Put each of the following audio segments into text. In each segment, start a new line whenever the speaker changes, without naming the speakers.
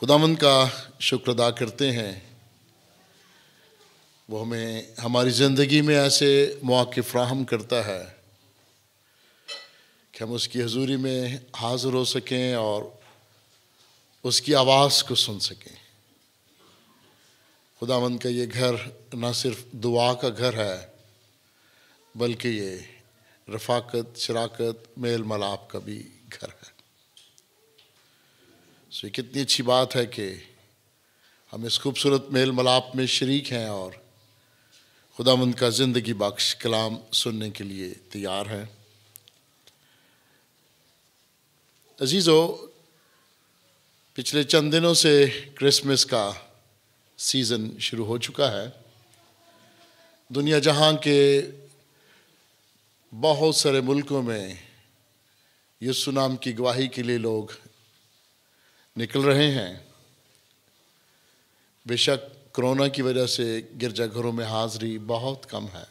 खुदावन का शुक्र अदा करते हैं वो हमें हमारी ज़िंदगी में ऐसे मौक़े फ्राहम करता है कि हम उसकी हजूरी में हाज़िर हो सकें और उसकी आवाज़ को सुन सकें खुदावंद का ये घर ना सिर्फ दुआ का घर है बल्कि ये रफाकत शराकत मेल मलाप का भी घर है सो ये कितनी अच्छी बात है कि हम इस खूबसूरत मेल मलाप में शरीक हैं और खुदामंद का ज़िंदगी बख्श कलाम सुनने के लिए तैयार हैं अजीज़ो पिछले चंद दिनों से क्रिसमस का सीज़न शुरू हो चुका है दुनिया जहाँ के बहुत सारे मुल्कों में यीशु नाम की गवाही के लिए लोग निकल रहे हैं बेशक कोरोना की वजह से गिरजाघरों में हाजिरी बहुत कम है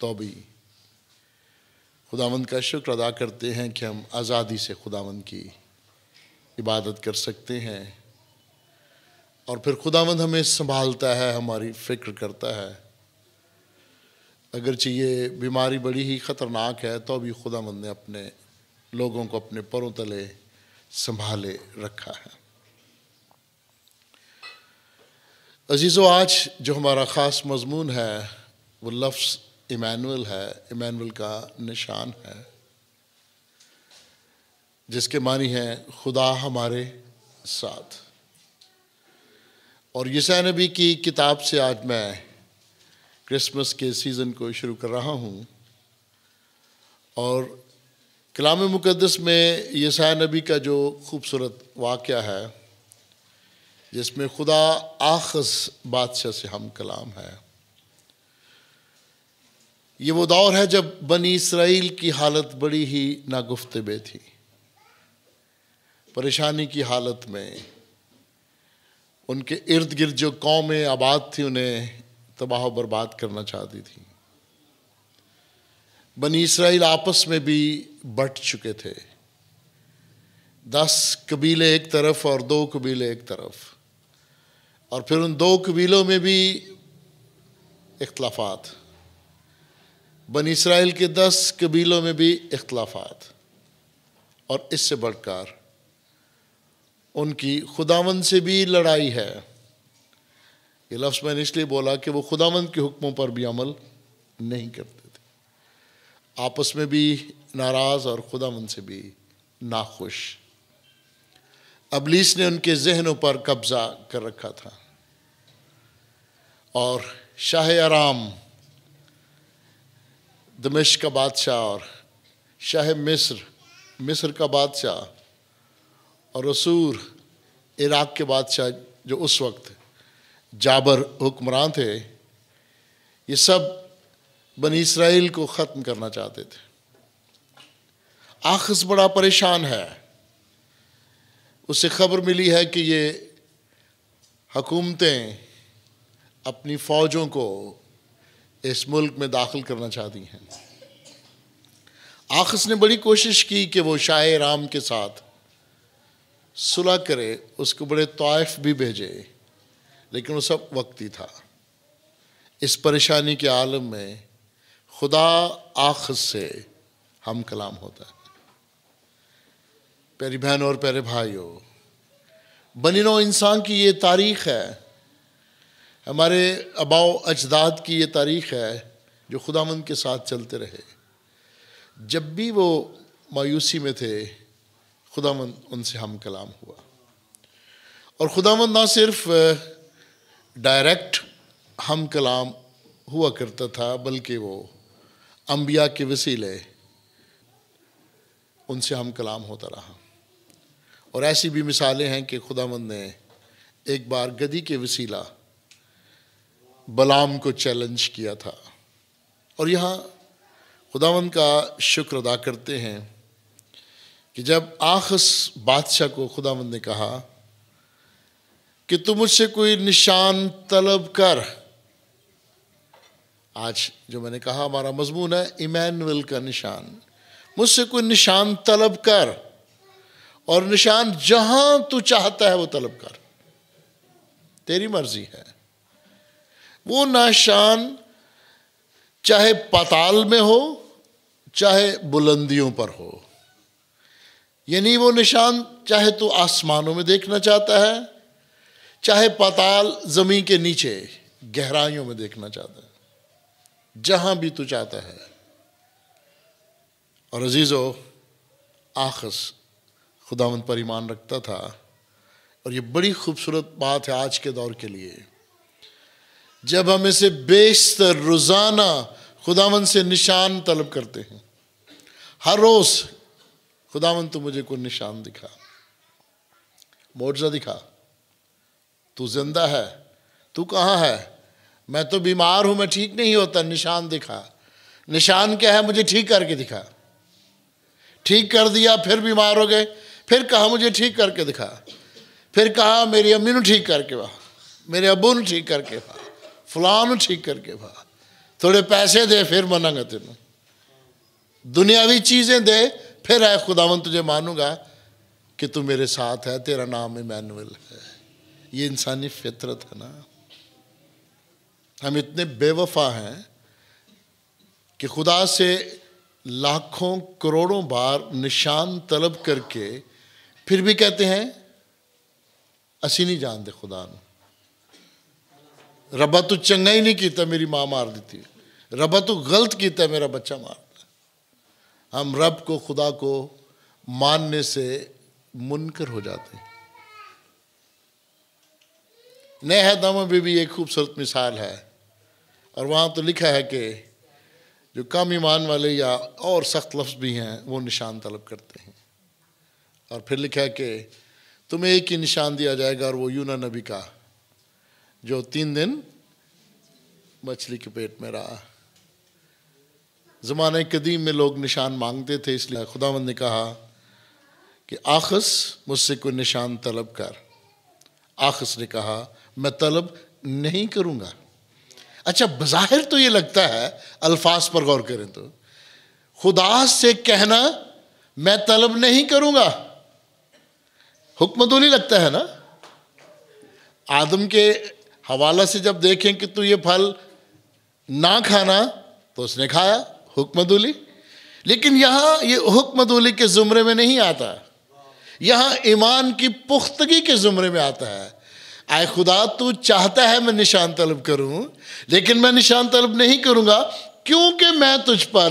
तो भी खुदावंद का शुक्र अदा करते हैं कि हम आज़ादी से खुदावंद की इबादत कर सकते हैं और फिर खुदावंद हमें संभालता है हमारी फ़िक्र करता है अगरचे ये बीमारी बड़ी ही ख़तरनाक है तो भी खुदावंद ने अपने लोगों को अपने परों तले संभाले रखा है अजीज़ो आज जो हमारा ख़ास मजमून है वो लफ्स इमानुअल है इमानुअल का निशान है जिसके मानी है खुदा हमारे साथ और यसा नबी की किताब से आज मैं क्रिसमस के सीज़न को शुरू कर रहा हूँ और कलाम मुक़दस में यसा नबी का जो खूबसूरत वाक़ है जिसमें खुदा आखस बादशाह से हम कलाम है ये वो दौर है जब बनी इसराइल की हालत बड़ी ही नागुफ्तबे थी परेशानी की हालत में उनके इर्द गिर्द जो कौमें आबाद थी उन्हें तबाह बर्बाद करना चाहती थी बनी इसराइल आपस में भी बट चुके थे दस कबीले एक तरफ और दो कबीले एक तरफ और फिर उन दो कबीलों में भी इख्लाफात बन इसराइल के दस कबीलों में भी इख्लाफात और इससे बढ़कर उनकी खुदावंद से भी लड़ाई है ये लफ्ज़ मैंने इसलिए बोला कि वो खुदावंद के हुक्मों पर भी अमल नहीं करते आपस में भी नाराज़ और खुदामंद से भी नाखुश अबलीस ने उनके जहनों पर कब्ज़ा कर रखा था और शाह आराम दमिश का बादशाह और शाह मिस्र मिस्र का बादशाह और रसूर इराक़ के बादशाह जो उस वक्त जाबर हुक्मरान थे ये सब बनी इसराइल को ख़त्म करना चाहते थे आखस बड़ा परेशान है उसे खबर मिली है कि ये हकूमतें अपनी फ़ौजों को इस मुल्क में दाखिल करना चाहती हैं आखस ने बड़ी कोशिश की कि वो शाह राम के साथ सुलह करे उसको बड़े तोयफ भी भेजे लेकिन वो सब वक्त ही था इस परेशानी के आलम में खुदा आख से हम कलाम होता है प्यारी बहनों और प्यारे भाइयों बनी नो इंसान की ये तारीख है हमारे अबाओ अजदाद की ये तारीख है जो खुदामंद के साथ चलते रहे जब भी वो मायूसी में थे खुदामंद उनसे हम कलाम हुआ और खुदामंद ना सिर्फ डायरेक्ट हम कलाम हुआ करता था बल्कि वो अम्बिया के वसीले उनसे हम कलाम होता रहा और ऐसी भी मिसालें हैं कि खुदामंद ने एक बार गदी के वसीला बलाम को चैलेंज किया था और यहाँ खुदावंद का शुक्र अदा करते हैं कि जब आखस बादशाह को खुदावंद ने कहा कि तू मुझसे कोई निशान तलब कर आज जो मैंने कहा हमारा मजमून है इमैनुअल का निशान मुझसे कोई निशान तलब कर और निशान जहां तू चाहता है वो तलब कर तेरी मर्जी है वो निशान चाहे पाताल में हो चाहे बुलंदियों पर हो यानी वो निशान चाहे तू आसमानों में देखना चाहता है चाहे पाताल ज़मीन के नीचे गहराइयों में देखना चाहता है जहां भी तू चाहता है और अजीज़ो आखस खुदावंद पर ईमान रखता था और ये बड़ी खूबसूरत बात है आज के दौर के लिए जब हम इसे बेशतर रोज़ाना खुदावन से निशान तलब करते हैं हर रोज़ खुदावन तो मुझे कोई निशान दिखा मोर्जा दिखा तू जिंदा है तू कहाँ है मैं तो बीमार हूँ मैं ठीक नहीं होता निशान दिखा निशान क्या है मुझे ठीक करके दिखा ठीक कर दिया फिर बीमार हो गए फिर कहा मुझे ठीक करके दिखा फिर कहा मेरी अम्मी ने ठीक करके वाह मेरे अबू ने ठीक करके वाह फलान ठीक करके वाह थोड़े पैसे दे फिर मनागा तेन दुनियावी चीज़ें दे फिर है खुदावन तुझे मानूंगा कि तू मेरे साथ है तेरा नाम इमैनुअल है ये इंसानी फितरत है ना हम इतने बेवफा हैं कि खुदा से लाखों करोड़ों बार निशान तलब करके फिर भी कहते हैं असी नहीं जानते खुदा रबा तू चंगा ही नहीं किया मेरी माँ मार देती रबा तू गलत किया मेरा बच्चा मार हम रब को खुदा को मानने से मुनकर हो जाते हैं नए में भी, भी एक खूबसूरत मिसाल है और वहाँ तो लिखा है कि जो कम ईमान वाले या और सख्त लफ्ज़ भी हैं वो निशान तलब करते हैं और फिर लिखा है कि तुम्हें एक ही निशान दिया जाएगा और वो यूना नबी का जो तीन दिन मछली के पेट में रहा ज़माने कदीम में लोग निशान मांगते थे इसलिए खुदावंद ने कहा कि आखस मुझसे कोई निशान तलब कर आखस ने कहा मैं तलब नहीं करूँगा अच्छा बाहिर तो ये लगता है अल्फाज पर गौर करें तो खुदा से कहना मैं तलब नहीं करूंगा हुक्मदुली तो लगता है ना आदम के हवाला से जब देखें कि तू ये फल ना खाना तो उसने खाया हुक्मदुली तो लेकिन यहां ये हुक्मदुली तो के ज़ुमरे में नहीं आता यहां ईमान की पुख्तगी के ज़ुमरे में आता है आए खुदा तू चाहता है मैं निशान तलब करूं लेकिन मैं निशान तलब नहीं करूंगा क्योंकि मैं तुझ पर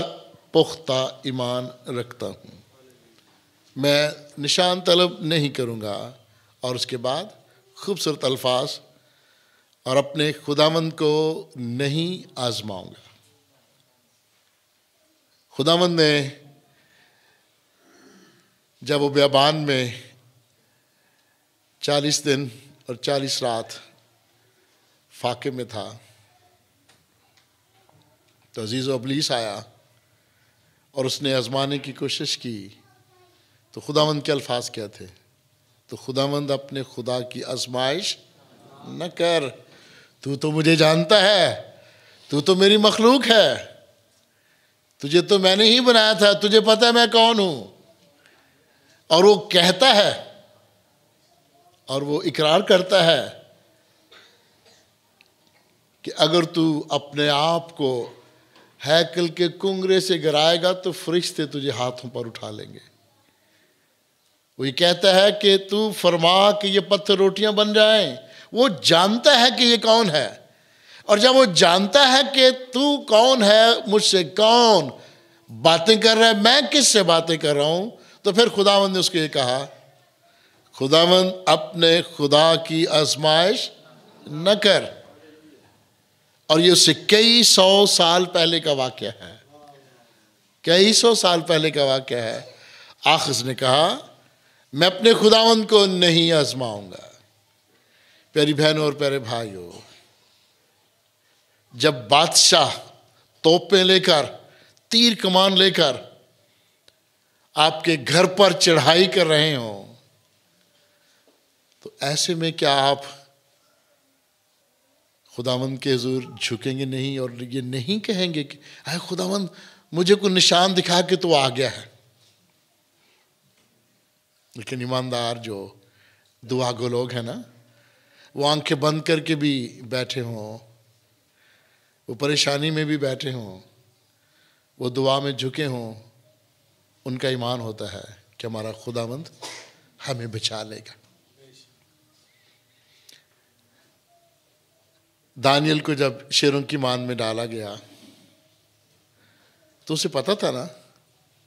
पुख्ता ईमान रखता हूं मैं निशान तलब नहीं करूंगा और उसके बाद खूबसूरत अल्फाज और अपने खुदामंद को नहीं आजमाऊंगा खुदामंद ने जब वो ब्याबान में चालीस दिन और चालीस रात फाके में था तो अजीज़ अबलीस आया और उसने आजमाने की कोशिश की तो खुदावंद के अल्फाज क्या थे तो खुदावंद अपने खुदा की आजमाइश न कर तू तो मुझे जानता है तू तो मेरी मखलूक है तुझे तो मैंने ही बनाया था तुझे पता है मैं कौन हूँ और वो कहता है और वो इकरार करता है कि अगर तू अपने आप को हैकल के कुंगरे से गिराएगा तो फरिश्ते तुझे हाथों पर उठा लेंगे वो ये कहता है कि तू फरमा कि ये पत्थर रोटियां बन जाएं वो जानता है कि ये कौन है और जब वो जानता है कि तू कौन है मुझसे कौन बातें कर रहा है मैं किससे बातें कर रहा हूं तो फिर खुदावंद ने उसको ये कहा खुदावंद अपने खुदा की आजमाइश न कर और ये उससे कई सौ साल पहले का वाक्य है कई सौ साल पहले का वाक्य है आखिस ने कहा मैं अपने खुदावंद को नहीं आजमाऊंगा प्यारी बहनों और प्यारे भाइयों जब बादशाह तोपे लेकर तीर कमान लेकर आपके घर पर चढ़ाई कर रहे हों तो ऐसे में क्या आप खुदावंद के हजूर झुकेंगे नहीं और ये नहीं कहेंगे कि अरे खुदावंद मुझे कोई निशान दिखा के तो आ गया है लेकिन ईमानदार जो दुआगो लोग हैं ना वो आंखें बंद करके भी बैठे हों वो परेशानी में भी बैठे हों वो दुआ में झुके हों उनका ईमान होता है कि हमारा खुदावंद हमें बचा लेगा दानियल को जब शेरों की मान में डाला गया तो उसे पता था ना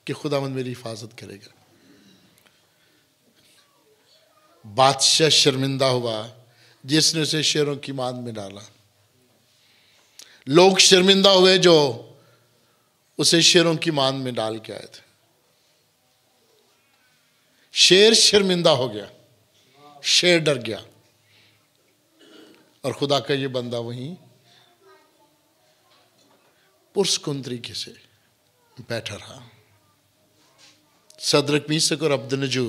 कि खुदावंद मेरी हिफाजत करेगा बादशाह शर्मिंदा हुआ जिसने उसे शेरों की मान में डाला लोग शर्मिंदा हुए जो उसे शेरों की मान में डाल के आए थे शेर शर्मिंदा हो गया शेर डर गया और खुदा का ये बंदा वहीं पुरुष तरीके से बैठा रहा सदरक मीसक और नजू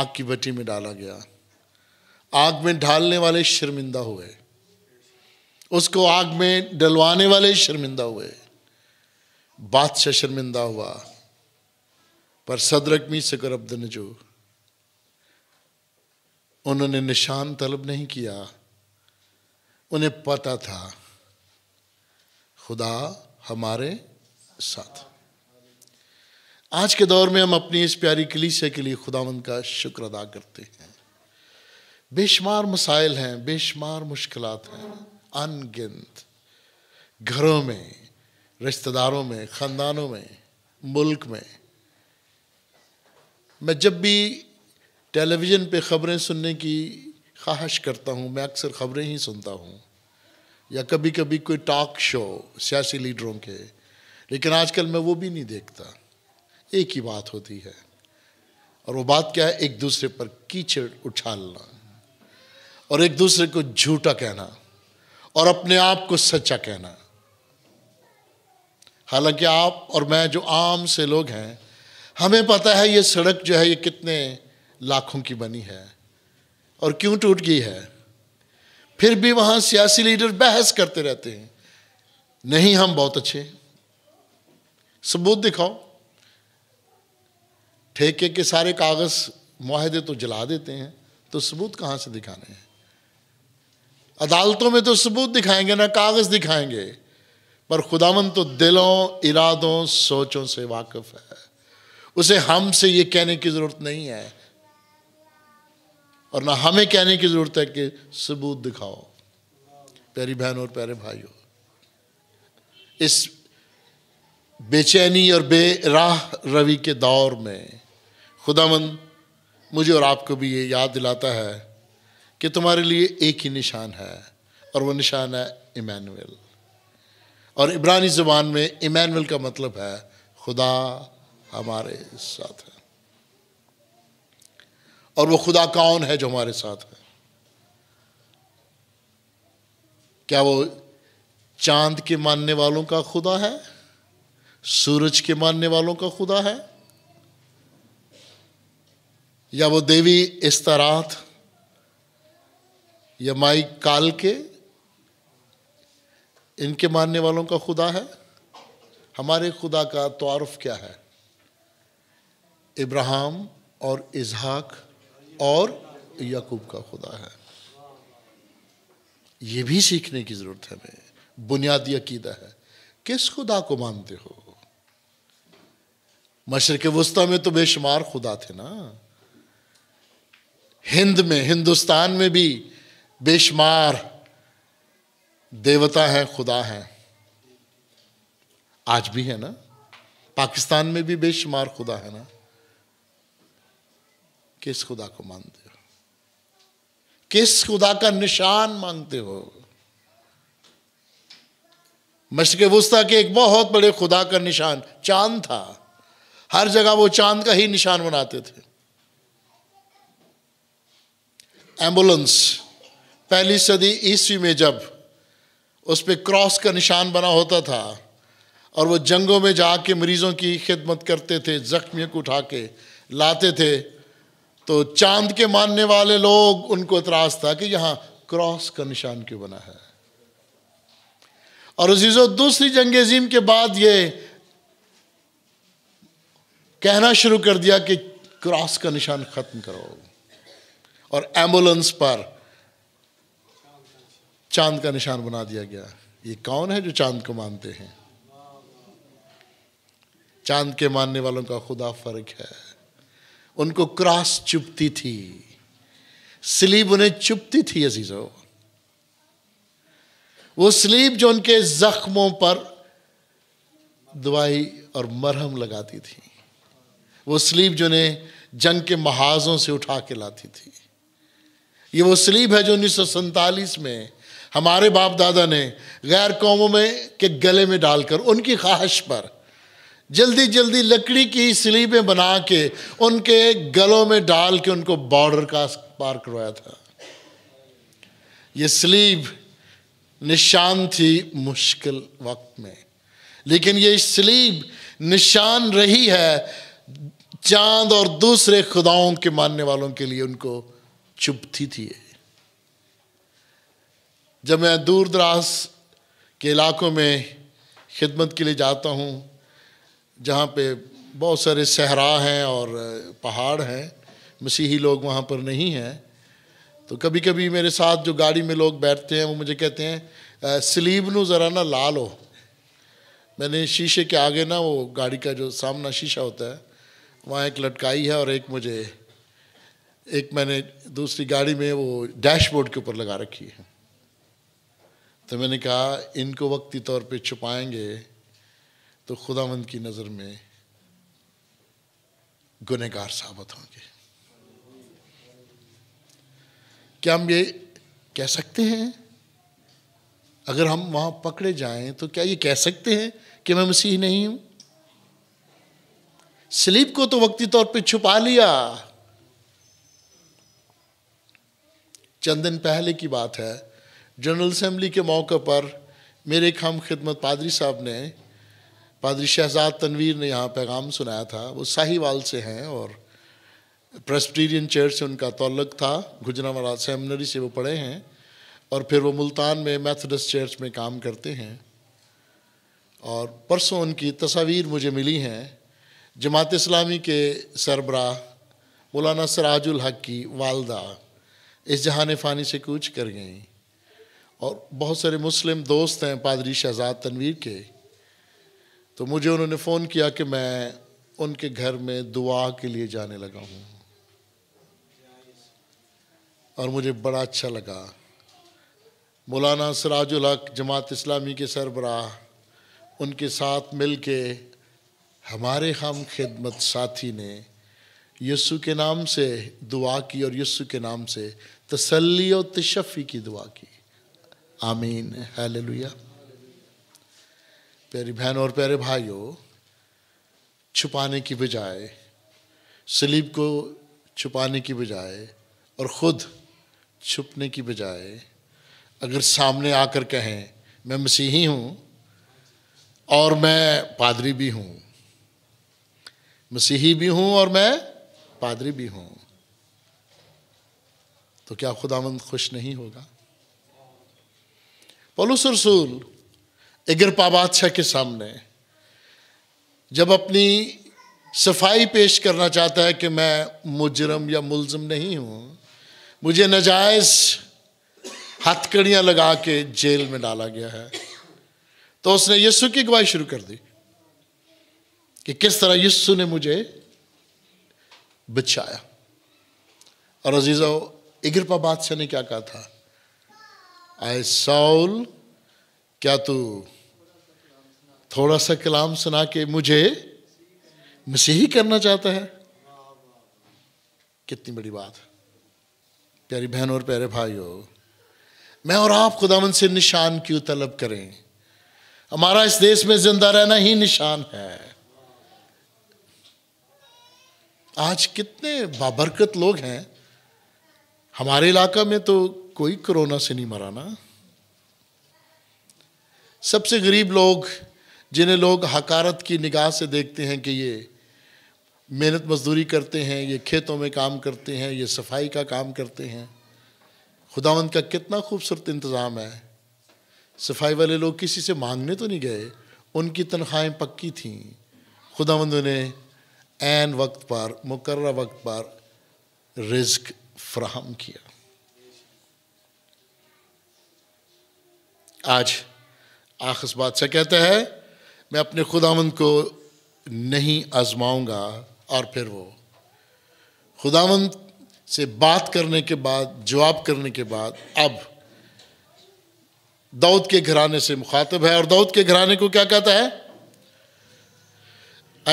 आग की बटी में डाला गया आग में ढालने वाले शर्मिंदा हुए उसको आग में डलवाने वाले शर्मिंदा हुए बादशाह शर्मिंदा हुआ पर सदरक मीसक और नजू उन्होंने निशान तलब नहीं किया उन्हें पता था खुदा हमारे साथ आज के दौर में हम अपनी इस प्यारी कलीसिया के लिए खुदावंद का शुक्र अदा करते हैं बेशुमार मसाइल हैं बेशुमार मुश्किल हैं अनगिनत घरों में रिश्तेदारों में ख़ानदानों में मुल्क में मैं जब भी टेलीविज़न पे ख़बरें सुनने की ख्वाहिश करता हूँ मैं अक्सर ख़बरें ही सुनता हूँ या कभी कभी कोई टॉक शो सियासी लीडरों के लेकिन आजकल मैं वो भी नहीं देखता एक ही बात होती है और वो बात क्या है एक दूसरे पर कीचड़ उछालना और एक दूसरे को झूठा कहना और अपने आप को सच्चा कहना हालांकि आप और मैं जो आम से लोग हैं हमें पता है ये सड़क जो है ये कितने लाखों की बनी है और क्यों टूट गई है फिर भी वहां सियासी लीडर बहस करते रहते हैं नहीं हम बहुत अच्छे सबूत दिखाओ ठेके के सारे कागज़ माहदे तो जला देते हैं तो सबूत कहां से दिखाने हैं अदालतों में तो सबूत दिखाएंगे ना कागज़ दिखाएंगे पर खुदावन तो दिलों इरादों सोचों से वाकिफ़ है उसे हमसे ये कहने की ज़रूरत नहीं है और ना हमें कहने की ज़रूरत है कि सबूत दिखाओ प्यारी बहन और प्यारे भाइयों इस बेचैनी और बेराह रवि के दौर में खुदामंद मुझे और आपको भी ये याद दिलाता है कि तुम्हारे लिए एक ही निशान है और वो निशान है इमानुअल और इब्रानी ज़बान में इमानुअल का मतलब है खुदा हमारे साथ है और वो खुदा कौन है जो हमारे साथ है क्या वो चांद के मानने वालों का खुदा है सूरज के मानने वालों का खुदा है या वो देवी इस्तरात या माई काल के इनके मानने वालों का खुदा है हमारे खुदा का तारफ़ क्या है इब्राहिम और इजहाक और यकूब का खुदा है ये भी सीखने की ज़रूरत है हमें बुनियादी अकीदा है किस खुदा को मानते हो मशरक़ वस्ता में तो बेशुमार खुदा थे ना हिंद में हिंदुस्तान में भी बेशुमार देवता हैं खुदा हैं आज भी है ना पाकिस्तान में भी बेशुमार खुदा है ना किस खुदा को मानते हो किस खुदा का निशान मानते हो मशक वस्ता के एक बहुत बड़े खुदा का निशान चांद था हर जगह वो चांद का ही निशान बनाते थे एम्बुलेंस पहली सदी ईस्वी में जब उस पर क्रॉस का निशान बना होता था और वो जंगों में जाके मरीज़ों की खिदमत करते थे ज़ख्मियों को उठा के लाते थे तो चांद के मानने वाले लोग उनको इतराज था कि यहां क्रॉस का निशान क्यों बना है और अजीज़ो दूसरी जंग अजीम के बाद ये कहना शुरू कर दिया कि क्रॉस का निशान ख़त्म करो और एम्बुलेंस पर चांद का निशान बना दिया गया ये कौन है जो चांद को मानते हैं चांद के मानने वालों का खुदा फ़र्क है उनको क्रॉस चुपती थी स्लीब उन्हें चुपती थी अजीजों वो स्लीब जो उनके जख्मों पर दवाई और मरहम लगाती थी वो स्लीब जो उन्हें जंग के महाजों से उठा के लाती थी ये वो स्लीब है जो उन्नीस में हमारे बाप दादा ने गैर कौमों में के गले में डालकर उनकी ख्वाहिश पर जल्दी जल्दी लकड़ी की स्लीपें बना के उनके गलों में डाल के उनको बॉर्डर का पार करवाया था ये स्लीब निशान थी मुश्किल वक्त में लेकिन ये स्लीब निशान रही है चांद और दूसरे खुदाओं के मानने वालों के लिए उनको चुपती थी जब मैं दूर दराज के इलाकों में खिदमत के लिए जाता हूँ जहाँ पे बहुत सारे सहरा हैं और पहाड़ हैं मसीही लोग वहाँ पर नहीं हैं तो कभी कभी मेरे साथ जो गाड़ी में लोग बैठते हैं वो मुझे कहते हैं स्लीव नू ज़रा ना ला लो मैंने शीशे के आगे ना वो गाड़ी का जो सामना शीशा होता है वहाँ एक लटकाई है और एक मुझे एक मैंने दूसरी गाड़ी में वो डैशबोर्ड के ऊपर लगा रखी है तो मैंने कहा इनको वक्ती तौर पे छुपाएंगे तो खुदावंद की नज़र में गुनहगार साबित होंगे क्या हम ये कह सकते हैं अगर हम वहां पकड़े जाएं तो क्या ये कह सकते हैं कि मैं मसीह नहीं हूं स्लीप को तो वक्ती तौर पे छुपा लिया चंद दिन पहले की बात है जनरल असम्बली के मौके पर मेरे एक हम खिदमत पादरी साहब ने पादरी शहजाद तनवीर ने यहाँ पैगाम सुनाया था वो साहिवाल से हैं और प्रेस्टीरियन चर्च से उनका तल्लक था गुजरावाला सेमनरी से वो पढ़े हैं और फिर वो मुल्तान में मैथडस चर्च में काम करते हैं और परसों उनकी तस्वीर मुझे मिली हैं जमात इस्लामी के सरबरा मौलाना सराजुल हक की वालदा इस जहान फ़ानी से कूच कर गई और बहुत सारे मुस्लिम दोस्त हैं पादरी शहजाद तनवीर के तो मुझे उन्होंने फ़ोन किया कि मैं उनके घर में दुआ के लिए जाने लगा हूँ और मुझे बड़ा अच्छा लगा मौलाना सराजुल हक जमात इस्लामी के सरबराह उनके साथ मिल के हमारे हम खिदमत साथी ने यस्सु के नाम से दुआ की और यस्सु के नाम से तसल्ली और तशफ़ी की दुआ की आमीन हालेलुया प्यारी बहनों और प्यारे भाइयों छुपाने की बजाय सलीब को छुपाने की बजाय और ख़ुद छुपने की बजाय अगर सामने आकर कहें मैं मसीही हूँ और मैं पादरी भी हूँ मसीही भी हूँ और मैं पादरी भी हूँ तो क्या खुदामंद खुश नहीं होगा पलूस रसूल इगरपा बादशाह के सामने जब अपनी सफाई पेश करना चाहता है कि मैं मुजरम या मुलजम नहीं हूँ मुझे नजायज़ हथकड़ियाँ लगा के जेल में डाला गया है तो उसने यस्सु की गवाही शुरू कर दी कि किस तरह यस्सु ने मुझे बचाया और अजीज़ा इगरपा बादशाह ने क्या कहा था आए सौल क्या तू थोड़ा सा कलाम सुना के मुझे मसीही करना चाहता है कितनी बड़ी बात प्यारी बहन और प्यारे भाई हो मैं और आप खुदावन से निशान क्यों तलब करें हमारा इस देश में जिंदा रहना ही निशान है आज कितने बाबरकत लोग हैं हमारे इलाका में तो कोई कोरोना से नहीं मरा ना सबसे गरीब लोग जिन्हें लोग हकारत की निगाह से देखते हैं कि ये मेहनत मजदूरी करते हैं ये खेतों में काम करते हैं ये सफाई का काम करते हैं खुदावंद का कितना खूबसूरत इंतज़ाम है सफाई वाले लोग किसी से मांगने तो नहीं गए उनकी तनख्वाहें पक्की थीं खुदावंद ने एन वक्त पर मुकर वक्त पर रिज्क फ्राहम किया आज आखिस बादशाह कहता है मैं अपने खुदावंद को नहीं आजमाऊंगा और फिर वो खुदावंद से बात करने के बाद जवाब करने के बाद अब दाऊद के घराने से मुखातब है और दाऊद के घराने को क्या कहता है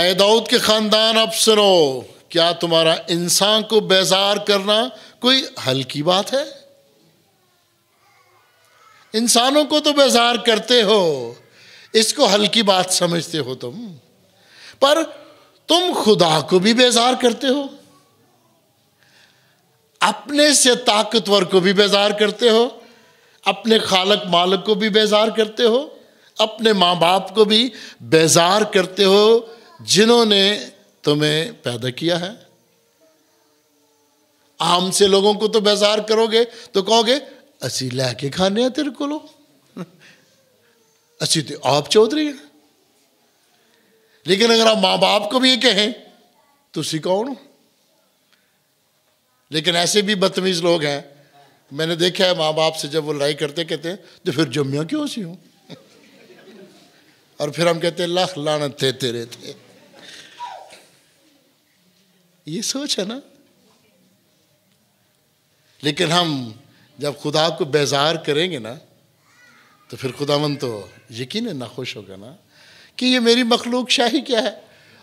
अय दाऊद के ख़ानदान अफसरों क्या तुम्हारा इंसान को बेजार करना कोई हल्की बात है इंसानों को तो बेजार करते हो इसको हल्की बात समझते हो तुम पर तुम खुदा को भी बेजार करते हो अपने से ताकतवर को भी बेजार करते हो अपने खालक मालक को भी बेजार करते हो अपने माँ बाप को भी बेजार करते हो जिन्होंने तुम्हें पैदा किया है आम से लोगों को तो बेजार करोगे तो कहोगे असी लैके खाने तेरे को अच्छी तो आप चौधरी हैं लेकिन अगर आप माँ बाप को भी ये कहें सी कौन हो लेकिन ऐसे भी बदतमीज लोग हैं मैंने देखा है माँ बाप से जब वो लड़ाई करते कहते हैं तो फिर जमिया क्यों सी हूँ और फिर हम कहते हैं लख लान थे तेरे थे ये सोच है ना लेकिन हम जब खुदा को बेजार करेंगे ना तो फिर खुदावन तो यकीन है ना खुश होगा ना कि ये मेरी मखलूक शाही क्या है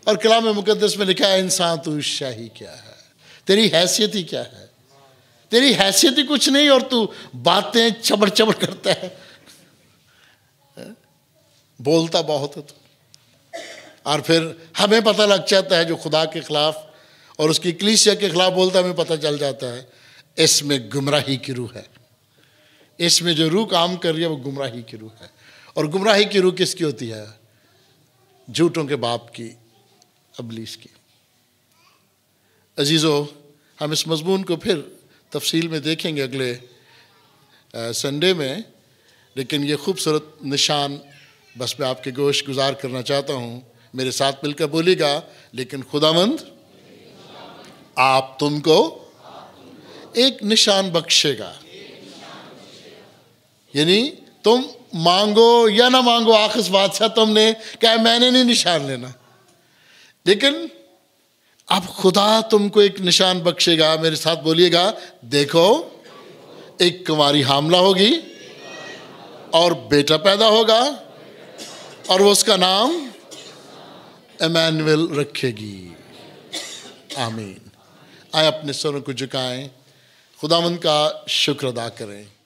और कलाम मुकदस में लिखा है इंसान तू शाही क्या है तेरी हैसियत ही क्या है तेरी हैसियत ही कुछ नहीं और तू बातें चबड़ चबड़ करता है बोलता बहुत है तू और फिर हमें पता लग जाता है जो खुदा के खिलाफ और उसकी क्लीसिया के खिलाफ बोलता हमें पता चल जाता है इसमें गुमराही की रूह है इसमें जो रूह काम कर रही है वो गुमराही की रूह है और गुमराही की रूह किसकी होती है झूठों के बाप की अबलीस की अजीज़ो हम इस मजमून को फिर तफसील में देखेंगे अगले संडे में लेकिन ये खूबसूरत निशान बस मैं आपके गोश गुजार करना चाहता हूँ मेरे साथ मिलकर बोलेगा लेकिन खुदामंद आप तुमको एक निशान बख्शेगा यानी तुम मांगो या ना मांगो आखिस बादशाह तुमने क्या मैंने नहीं निशान लेना लेकिन अब खुदा तुमको एक निशान बख्शेगा मेरे साथ बोलिएगा देखो एक कुमारी हामला होगी और बेटा पैदा होगा और वो उसका नाम एमैनुअल रखेगी आमीन आए अपने सरों को झुकाएं खुदामंद का शुक्र अदा करें